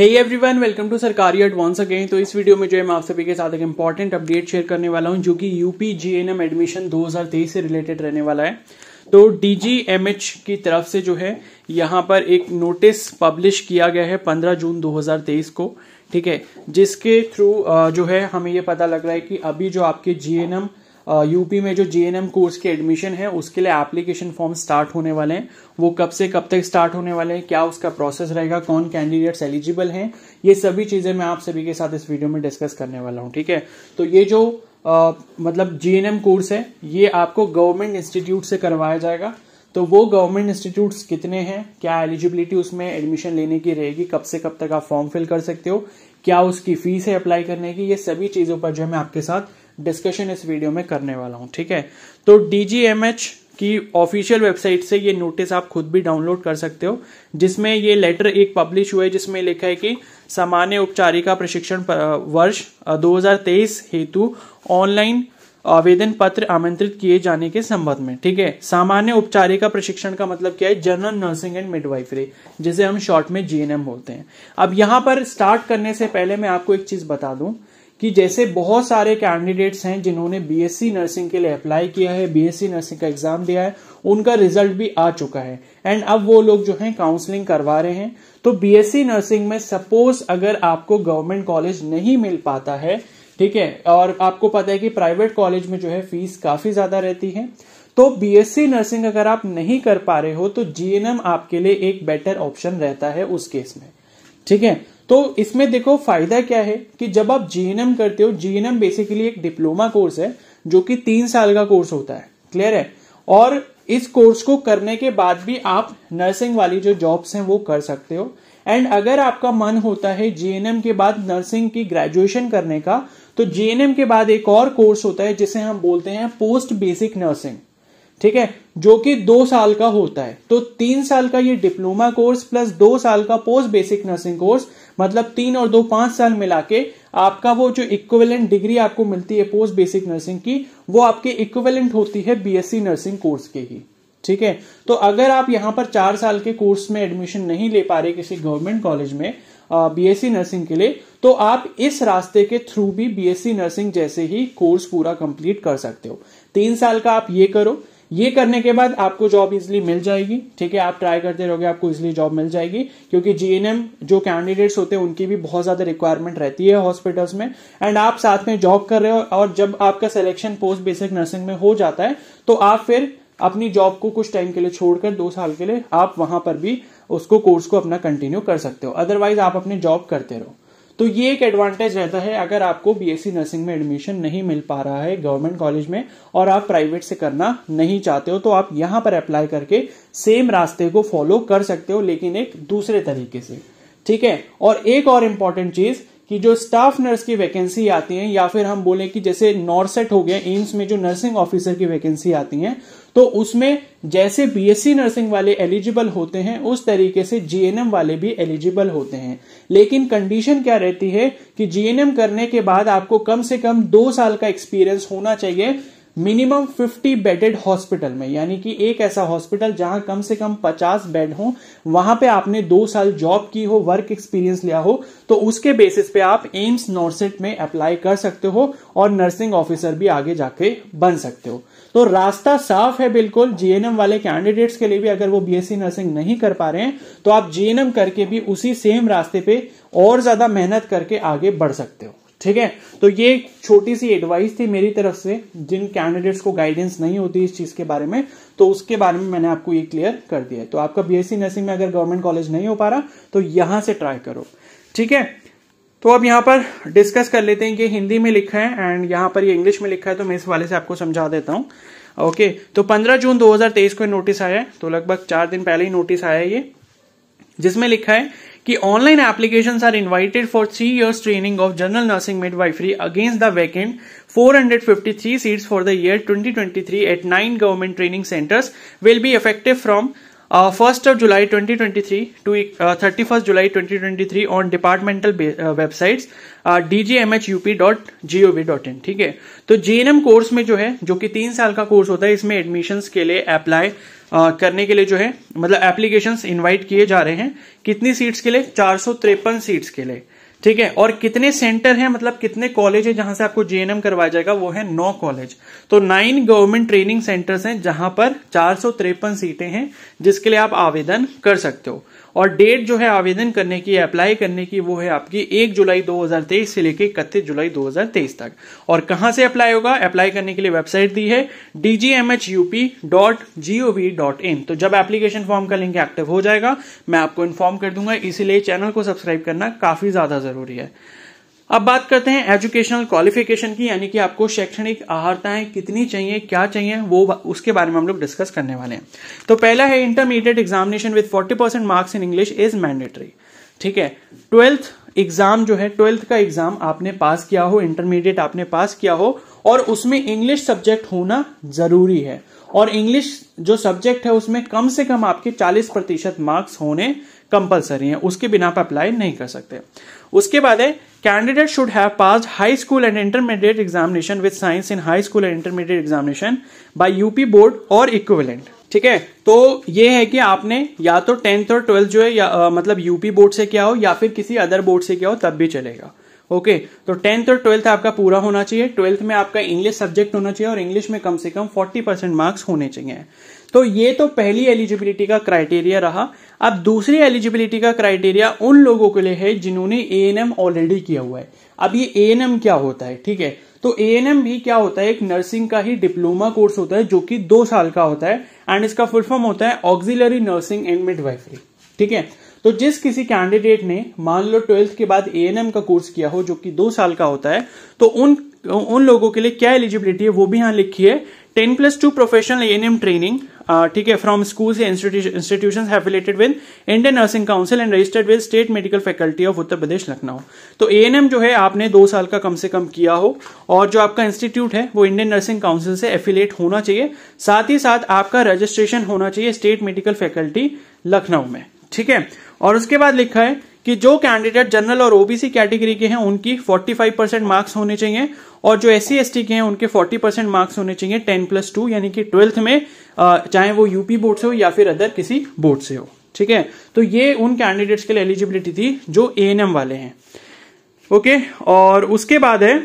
hey everyone welcome to सरकारी advance again तो इस वीडियो में जो है मैं आप सभी के साथ एक इंपॉर्टेंट अपडेट शेयर करने वाला हूं जो कि यूपी जीएनएम एडमिशन 2023 से रिलेटेड रहने वाला है तो डीजीएमएच की तरफ से जो है यहां पर एक नोटिस पब्लिश किया गया है 15 जून 2023 को ठीक है जिसके थ्रू जो है हमें ये पता लग रहा है कि अभी जो आपके जीएनएम यूपी में जो जीएनएम कोर्स के एडमिशन है उसके लिए एप्लीकेशन फॉर्म स्टार्ट होने वाले हैं वो कब से कब तक स्टार्ट होने वाले हैं क्या उसका प्रोसेस रहेगा कौन कैंडिडेट्स एलिजिबल हैं ये सभी चीज़ें मैं आप सभी के साथ इस वीडियो में डिस्कस करने वाला हूँ ठीक है तो ये जो आ, मतलब जीएनएम कोर्स है ये आपको गवर्नमेंट इंस्टीट्यूट से करवाया जाएगा तो वो गवर्नमेंट इंस्टीट्यूट कितने हैं क्या एलिजिबिलिटी उसमें एडमिशन लेने की रहेगी कब से कब तक आप फॉर्म फिल कर सकते हो क्या उसकी फीस है अप्लाई करने की ये सभी चीज़ों पर जो है मैं आपके साथ डिस्कशन इस वीडियो में करने वाला हूं ठीक है तो डीजीएमएच की ऑफिशियल वेबसाइट से ये नोटिस आप खुद भी डाउनलोड कर सकते हो जिसमें ये लेटर एक पब्लिश हुआ है जिसमें लिखा है कि सामान्य उपचारिका प्रशिक्षण वर्ष 2023 हेतु ऑनलाइन आवेदन पत्र आमंत्रित किए जाने के संबंध में ठीक है सामान्य उपचारिका प्रशिक्षण का मतलब क्या है जनरल नर्सिंग एंड मिडवाइफरी जिसे हम शॉर्ट में जीएनएम बोलते हैं अब यहां पर स्टार्ट करने से पहले मैं आपको एक चीज बता दूं कि जैसे बहुत सारे कैंडिडेट्स हैं जिन्होंने बीएससी नर्सिंग के लिए अप्लाई किया है बीएससी नर्सिंग का एग्जाम दिया है उनका रिजल्ट भी आ चुका है एंड अब वो लोग जो है काउंसलिंग करवा रहे हैं तो बीएससी नर्सिंग में सपोज अगर आपको गवर्नमेंट कॉलेज नहीं मिल पाता है ठीक है और आपको पता है कि प्राइवेट कॉलेज में जो है फीस काफी ज्यादा रहती है तो बीएससी नर्सिंग अगर आप नहीं कर पा रहे हो तो जीएनएम आपके लिए एक बेटर ऑप्शन रहता है उस केस में ठीक है तो इसमें देखो फायदा क्या है कि जब आप जीएनएम करते हो जीएनएम बेसिकली एक डिप्लोमा कोर्स है जो कि तीन साल का कोर्स होता है क्लियर है और इस कोर्स को करने के बाद भी आप नर्सिंग वाली जो जॉब्स हैं वो कर सकते हो एंड अगर आपका मन होता है जीएनएम के बाद नर्सिंग की ग्रेजुएशन करने का तो जीएनएम के बाद एक और कोर्स होता है जिसे हम बोलते हैं पोस्ट बेसिक नर्सिंग ठीक है जो कि दो साल का होता है तो तीन साल का ये डिप्लोमा कोर्स प्लस दो साल का पोस्ट बेसिक नर्सिंग कोर्स मतलब तीन और दो पांच साल मिला के आपका वो जो इक्विवेलेंट डिग्री आपको मिलती है पोस्ट बेसिक नर्सिंग की वो आपके इक्विवेलेंट होती है बीएससी नर्सिंग कोर्स के ही ठीक है तो अगर आप यहां पर चार साल के कोर्स में एडमिशन नहीं ले पा रहे किसी गवर्नमेंट कॉलेज में बीएससी नर्सिंग के लिए तो आप इस रास्ते के थ्रू भी बीएससी नर्सिंग जैसे ही कोर्स पूरा कंप्लीट कर सकते हो तीन साल का आप ये करो ये करने के बाद आपको जॉब इजिली मिल जाएगी ठीक है आप ट्राई करते रहोगे आपको इजिली जॉब मिल जाएगी क्योंकि जीएनएम जो कैंडिडेट्स होते हैं उनकी भी बहुत ज्यादा रिक्वायरमेंट रहती है हॉस्पिटल्स में एंड आप साथ में जॉब कर रहे हो और जब आपका सिलेक्शन पोस्ट बेसिक नर्सिंग में हो जाता है तो आप फिर अपनी जॉब को कुछ टाइम के लिए छोड़कर दो साल के लिए आप वहां पर भी उसको कोर्स को अपना कंटिन्यू कर सकते हो अदरवाइज आप अपने जॉब करते रहो तो ये एक एडवांटेज रहता है अगर आपको बीएससी नर्सिंग में एडमिशन नहीं मिल पा रहा है गवर्नमेंट कॉलेज में और आप प्राइवेट से करना नहीं चाहते हो तो आप यहां पर अप्लाई करके सेम रास्ते को फॉलो कर सकते हो लेकिन एक दूसरे तरीके से ठीक है और एक और इम्पॉर्टेंट चीज कि जो स्टाफ नर्स की वैकेंसी आती है या फिर हम बोले कि जैसे नॉर्सेट हो गया एम्स में जो नर्सिंग ऑफिसर की वैकेंसी आती है तो उसमें जैसे बीएससी नर्सिंग वाले एलिजिबल होते हैं उस तरीके से जीएनएम वाले भी एलिजिबल होते हैं लेकिन कंडीशन क्या रहती है कि जीएनएम करने के बाद आपको कम से कम दो साल का एक्सपीरियंस होना चाहिए मिनिमम 50 बेडेड हॉस्पिटल में यानी कि एक ऐसा हॉस्पिटल जहां कम से कम 50 बेड हो वहां पे आपने दो साल जॉब की हो वर्क एक्सपीरियंस लिया हो तो उसके बेसिस पे आप एम्स नॉर्सेट में अप्लाई कर सकते हो और नर्सिंग ऑफिसर भी आगे जाके बन सकते हो तो रास्ता साफ है बिल्कुल जीएनएम वाले कैंडिडेट्स के लिए भी अगर वो बीएससी नर्सिंग नहीं कर पा रहे हैं तो आप जीएनएम करके भी उसी सेम रास्ते पे और ज्यादा मेहनत करके आगे बढ़ सकते हो ठीक है तो ये एक छोटी सी एडवाइस थी मेरी तरफ से जिन कैंडिडेट्स को गाइडेंस नहीं होती इस चीज के बारे में तो उसके बारे में मैंने आपको ये क्लियर कर दिया है तो आपका बीएससी नर्सिंग में अगर गवर्नमेंट कॉलेज नहीं हो पा रहा तो यहां से ट्राई करो ठीक है तो अब यहां पर डिस्कस कर लेते हैं कि हिंदी में लिखा है एंड यहां पर ये इंग्लिश में लिखा है तो मैं इस वाले से आपको समझा देता हूं ओके तो 15 जून 2023 को नोटिस आया है तो लगभग चार दिन पहले ही नोटिस आया है ये जिसमें लिखा है कि online application are invited for three years training of general nursing midwifery against the vacant 453 seats for the year 2023 at nine government training centres will be effective from first of July 2023 to thirty first July 2023 on departmental websites D G M H U P dot G O V dot in ठीक है तो जे N M course में जो है जो कि तीन साल का कोर्स होता है इसमें एडमिशन के लिए अप्लाई आ, करने के लिए जो है मतलब एप्लीकेशन इन्वाइट किए जा रहे हैं कितनी सीट्स के लिए चार सीट्स के लिए ठीक है और कितने सेंटर हैं मतलब कितने कॉलेज है जहां से आपको जेएनएम करवाया जाएगा वो है नौ कॉलेज तो नाइन गवर्नमेंट ट्रेनिंग सेंटर्स हैं जहां पर चार सीटें हैं जिसके लिए आप आवेदन कर सकते हो और डेट जो है आवेदन करने की अप्लाई करने की वो है आपकी 1 जुलाई 2023 से लेकर इकतीस जुलाई 2023 तक और कहां से अप्लाई होगा अप्लाई करने के लिए वेबसाइट दी है dgmhup.gov.in तो जब एप्लीकेशन फॉर्म का लिंक एक्टिव हो जाएगा मैं आपको इन्फॉर्म कर दूंगा इसीलिए चैनल को सब्सक्राइब करना काफी ज्यादा जरूरी है अब बात करते हैं एजुकेशनल क्वालिफिकेशन की यानी कि आपको शैक्षणिक आहारताएं कितनी चाहिए क्या चाहिए वो उसके बारे में हम लोग डिस्कस करने वाले हैं तो पहला है intermediate examination with 40 percent marks in English is mandatory ठीक है ट्वेल्थ एग्जाम जो है ट्वेल्थ का एग्जाम आपने पास किया हो इंटरमीडिएट आपने पास किया हो और उसमें इंग्लिश सब्जेक्ट होना जरूरी है और इंग्लिश जो सब्जेक्ट है उसमें कम से कम आपके 40 प्रतिशत मार्क्स होने कंपलसरी है उसके बिना आप अप्लाई नहीं कर सकते उसके बाद है candidate should have pass high school and intermediate examination with science in high school and intermediate examination by UP board और इक्विवेलेंट ठीक है तो ये है कि आपने या तो टेंथ और ट्वेल्थ जो है या आ, मतलब यूपी बोर्ड से किया हो या फिर किसी अदर बोर्ड से किया हो तब भी चलेगा ओके तो टेंथ और ट्वेल्थ आपका पूरा होना चाहिए ट्वेल्थ में आपका इंग्लिश सब्जेक्ट होना चाहिए और इंग्लिश में कम से कम फोर्टी परसेंट मार्क्स होने चाहिए तो ये तो पहली एलिजिबिलिटी का क्राइटेरिया रहा अब दूसरी एलिजिबिलिटी का क्राइटेरिया उन लोगों के लिए है जिन्होंने ए एन एम ऑलरेडी किया हुआ है अब ये ए एन एम क्या होता है ठीक है तो ए भी क्या होता है एक नर्सिंग का ही डिप्लोमा कोर्स होता है जो कि दो साल का होता है एंड इसका फुल फॉर्म होता है ऑक्सिलरी नर्सिंग एंड मिडवाइफरी ठीक है तो जिस किसी कैंडिडेट ने मान लो ट्वेल्थ के बाद ए एन एम का कोर्स किया हो जो कि दो साल का होता है तो उन उन लोगों के लिए क्या एलिजिबिलिटी है वो भी यहां लिखी है ten plus two professional A N M training ठीक है from school institution affiliated with Indian nursing council and registered with state medical faculty of Uttar Pradesh Lucknow तो ए एन एम जो है आपने दो साल का कम से कम किया हो और जो आपका इंस्टीट्यूट है वो इंडियन नर्सिंग काउंसिल से एफिलेट होना चाहिए साथ ही साथ आपका रजिस्ट्रेशन होना चाहिए स्टेट मेडिकल फैकल्टी लखनऊ में ठीक है और उसके बाद लिखा है कि जो कैंडिडेट जनरल और ओबीसी कैटेगरी के हैं उनकी 45 परसेंट मार्क्स होने चाहिए और जो एस सी के हैं उनके 40 परसेंट मार्क्स होने चाहिए 10 प्लस टू यानी कि ट्वेल्थ में चाहे वो यूपी बोर्ड से हो या फिर अदर किसी बोर्ड से हो ठीक है तो ये उन कैंडिडेट्स के लिए एलिजिबिलिटी थी जो ए वाले हैं ओके और उसके बाद है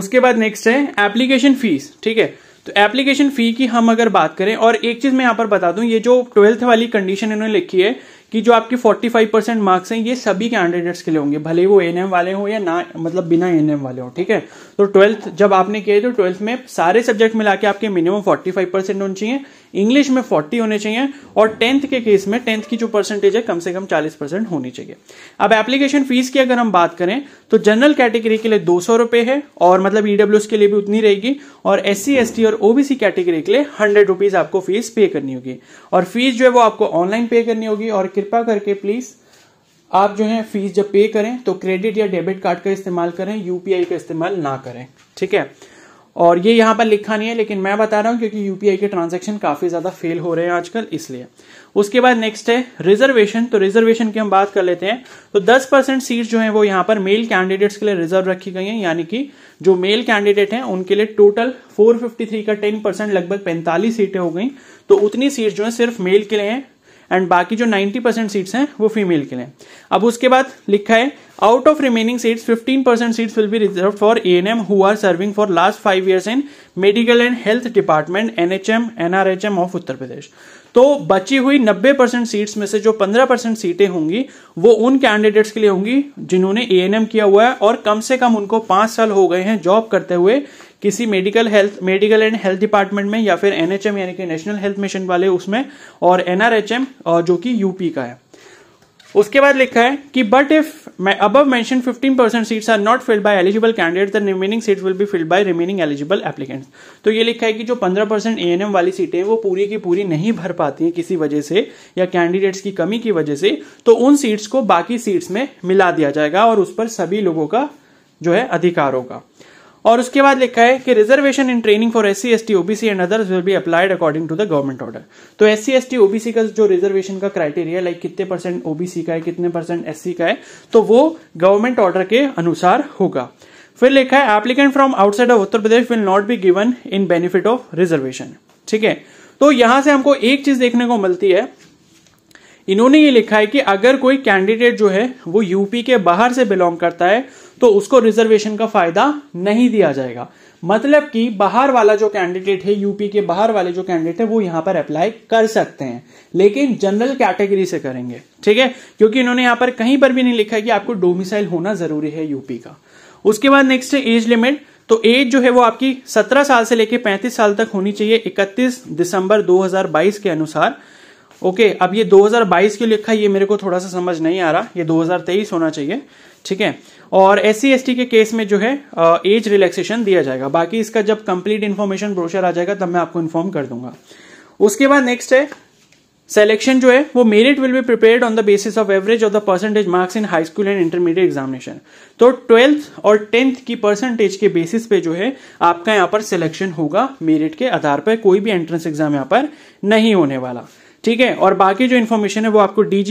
उसके बाद नेक्स्ट है एप्लीकेशन फीस ठीक है तो एप्लीकेशन फी की हम अगर बात करें और एक चीज मैं यहां पर बता दूं ये जो ट्वेल्थ वाली कंडीशन इन्होंने लिखी है कि जो आपके 45 परसेंट मार्क्स हैं ये सभी कैंडिडेट्स के लिए होंगे भले वो एन वाले हों या ना मतलब बिना एन वाले हों ठीक है तो ट्वेल्थ जब आपने किए तो ट्वेल्थ में सारे सब्जेक्ट मिला के आपके मिनिमम 45 परसेंट होने चाहिए इंग्लिश में 40 होने चाहिए और टेंथ के केस में टेंथ की जो परसेंटेज है कम से कम 40 परसेंट होनी चाहिए अब एप्लीकेशन फीस की अगर हम बात करें तो जनरल कैटेगरी के लिए दो सौ है और मतलब ईडब्ल्यू e के लिए भी उतनी रहेगी और एस सी एस और ओबीसी कैटेगरी के लिए हंड्रेड आपको फीस पे करनी होगी और फीस जो है वो आपको ऑनलाइन पे करनी होगी और कृपा करके प्लीज आप जो है फीस जब पे करें तो क्रेडिट या डेबिट कार्ड का इस्तेमाल करें यूपीआई का इस्तेमाल ना करें ठीक है और ये यहां पर लिखा नहीं है लेकिन मैं बता रहा हूं क्योंकि यूपीआई के ट्रांजैक्शन काफी ज्यादा फेल हो रहे हैं आजकल इसलिए उसके बाद नेक्स्ट है रिजर्वेशन तो रिजर्वेशन की हम बात कर लेते हैं तो 10 परसेंट सीट जो है वो यहां पर मेल कैंडिडेट्स के लिए रिजर्व रखी गई है यानी कि जो मेल कैंडिडेट हैं उनके लिए टोटल 453 का 10 परसेंट लगभग पैंतालीस सीटें हो गई तो उतनी सीट जो है सिर्फ मेल के लिए हैं एंड बाकी जो 90 परसेंट सीट्स हैं वो फीमेल के लिए अब उसके बाद लिखा है out of remaining seats 15 percent seats will be reserve for A N M who are serving for last five years in medical and health department NHM NRHM of Uttar Pradesh तो बची हुई 90 परसेंट सीट्स में से जो 15 परसेंट सीटें होंगी वो उन कैंडिडेट्स के लिए होंगी जिन्होंने ए एन एम किया हुआ है और कम से कम उनको पांच साल हो गए हैं जॉब करते हुए किसी medical health medical and health department में या फिर एनएचएम यानी कि नेशनल हेल्थ मिशन वाले उसमें और एनआरएचएम जो कि यूपी का है उसके बाद लिखा है कि but if above mentioned 15 percent seats are not filled by eligible candidate the remaining seat will be filled by remaining eligible applicant तो ये लिखा है कि जो 15 परसेंट ए वाली सीटें वो पूरी की पूरी नहीं भर पाती हैं किसी वजह से या कैंडिडेट्स की कमी की वजह से तो उन सीट्स को बाकी सीट्स में मिला दिया जाएगा और उस पर सभी लोगों का जो है अधिकार होगा और उसके बाद लिखा है कि reservation in training for S C S T OBC and others will be applied according to the government order तो S C S T OBC का जो रिजर्वेशन का क्राइटेरिया लाइक कितने परसेंट ओबीसी का है कितने परसेंट एस का है तो वो गवर्नमेंट ऑर्डर के अनुसार होगा फिर लिखा है applicant from outside of Uttar Pradesh will not be given in benefit of reservation ठीक है तो यहां से हमको एक चीज देखने को मिलती है इन्होंने ये लिखा है कि अगर कोई कैंडिडेट जो है वो यूपी के बाहर से बिलोंग करता है तो उसको रिजर्वेशन का फायदा नहीं दिया जाएगा मतलब कि बाहर वाला जो कैंडिडेट है यूपी के बाहर वाले जो कैंडिडेट है वो यहां पर अप्लाई कर सकते हैं लेकिन जनरल कैटेगरी से करेंगे ठीक है क्योंकि इन्होंने यहां पर कहीं पर भी नहीं लिखा है कि आपको डोमिसाइल होना जरूरी है यूपी का उसके बाद नेक्स्ट है एज लिमिट तो एज जो है वो आपकी 17 साल से लेकर 35 साल तक होनी चाहिए 31 दिसंबर 2022 के अनुसार ओके अब ये 2022 क्यों लिखा है ये मेरे को थोड़ा सा समझ नहीं आ रहा ये 2023 होना चाहिए ठीक है और एस सी के, केस में जो है एज रिलैक्सेशन दिया जाएगा बाकी इसका जब कंप्लीट इन्फॉर्मेशन ब्रोशर आ जाएगा तब मैं आपको इन्फॉर्म कर दूंगा उसके बाद नेक्स्ट है सिलेक्शन जो है वो merit will be prepared on the basis of average of the percentage marks in high school and intermediate examination तो ट्वेल्थ और टेंथ की परसेंटेज के बेसिस पे जो है आपका यहाँ पर सिलेक्शन होगा मेरिट के आधार पर कोई भी एंट्रेंस एग्जाम यहाँ पर नहीं होने वाला ठीक है और बाकी जो इन्फॉर्मेशन है वो आपको डी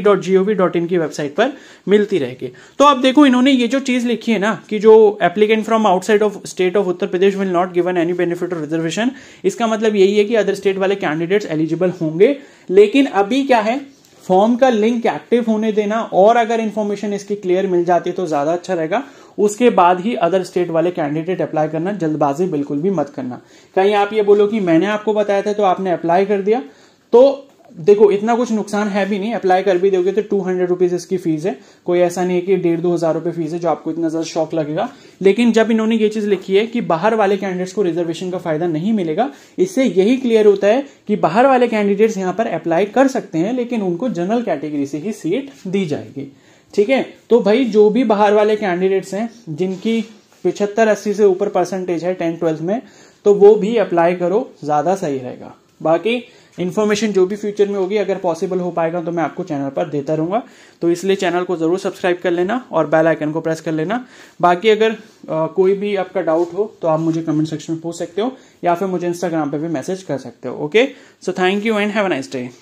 डॉट डॉट की वेबसाइट पर मिलती रहेगी तो आप देखो इन्होंने ये जो चीज लिखी है ना कि जो applicant from outside of state of Uttar Pradesh will not given any benefit of reservation इसका मतलब यही है कि अदर स्टेट वाले कैंडिडेट्स एलिजिबल होंगे लेकिन अभी क्या है फॉर्म का लिंक एक्टिव होने देना और अगर इन्फॉर्मेशन इसकी क्लियर मिल जाती तो ज्यादा अच्छा रहेगा उसके बाद ही अदर स्टेट वाले कैंडिडेट अप्लाई करना जल्दबाजी बिल्कुल भी मत करना कहीं आप ये बोलो कि मैंने आपको बताया था तो आपने अप्लाई कर दिया तो देखो इतना कुछ नुकसान है भी नहीं अप्लाई कर भी दोगे तो टू हंड्रेड रुपीज इसकी फीस है कोई ऐसा नहीं है कि डेढ़ दो हजार रुपए फीस है जो आपको इतना ज्यादा शौक लगेगा लेकिन जब इन्होंने ये चीज लिखी है कि बाहर वाले कैंडिडेट्स को रिजर्वेशन का फायदा नहीं मिलेगा इससे यही क्लियर होता है कि बाहर वाले कैंडिडेट्स यहां पर अप्लाई कर सकते हैं लेकिन उनको जनरल कैटेगरी से ही सीट दी जाएगी ठीक है तो भाई जो भी बाहर वाले कैंडिडेट्स हैं जिनकी पिछहत्तर अस्सी से ऊपर परसेंटेज है टेंथ ट्वेल्थ में तो वो भी अप्लाई करो ज्यादा सही रहेगा बाकी इन्फॉर्मेशन जो भी फ्यूचर में होगी अगर पॉसिबल हो पाएगा तो मैं आपको चैनल पर देता रहूँगा तो इसलिए चैनल को ज़रूर सब्सक्राइब कर लेना और बेल आइकन को प्रेस कर लेना बाकी अगर आ, कोई भी आपका डाउट हो तो आप मुझे कमेंट सेक्शन में पूछ सकते हो या फिर मुझे इंस्टाग्राम पर भी मैसेज कर सकते हो okay so thank you and have a nice day